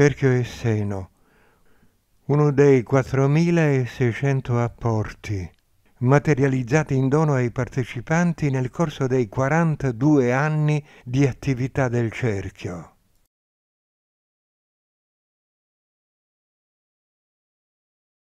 cerchio e seno, uno dei 4.600 apporti materializzati in dono ai partecipanti nel corso dei 42 anni di attività del cerchio.